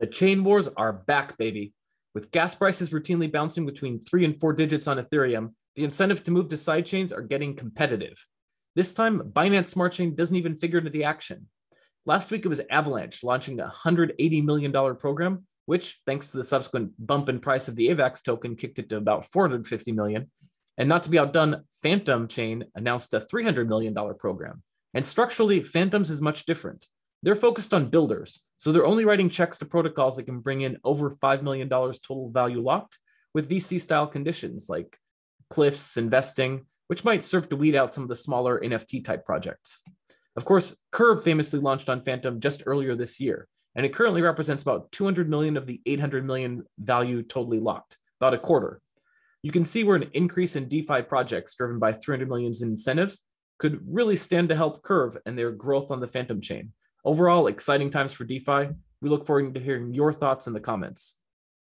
The chain wars are back, baby. With gas prices routinely bouncing between three and four digits on Ethereum, the incentive to move to sidechains are getting competitive. This time, Binance Smart Chain doesn't even figure into the action. Last week, it was Avalanche launching a $180 million program, which, thanks to the subsequent bump in price of the AVAX token, kicked it to about $450 million. And not to be outdone, Phantom Chain announced a $300 million program. And structurally, Phantoms is much different. They're focused on builders, so they're only writing checks to protocols that can bring in over $5 million total value locked with VC style conditions like cliffs, investing, which might serve to weed out some of the smaller NFT type projects. Of course, Curve famously launched on Phantom just earlier this year, and it currently represents about 200 million of the 800 million value totally locked, about a quarter. You can see where an increase in DeFi projects driven by 300 million in incentives could really stand to help Curve and their growth on the Phantom chain, Overall, exciting times for DeFi. We look forward to hearing your thoughts in the comments.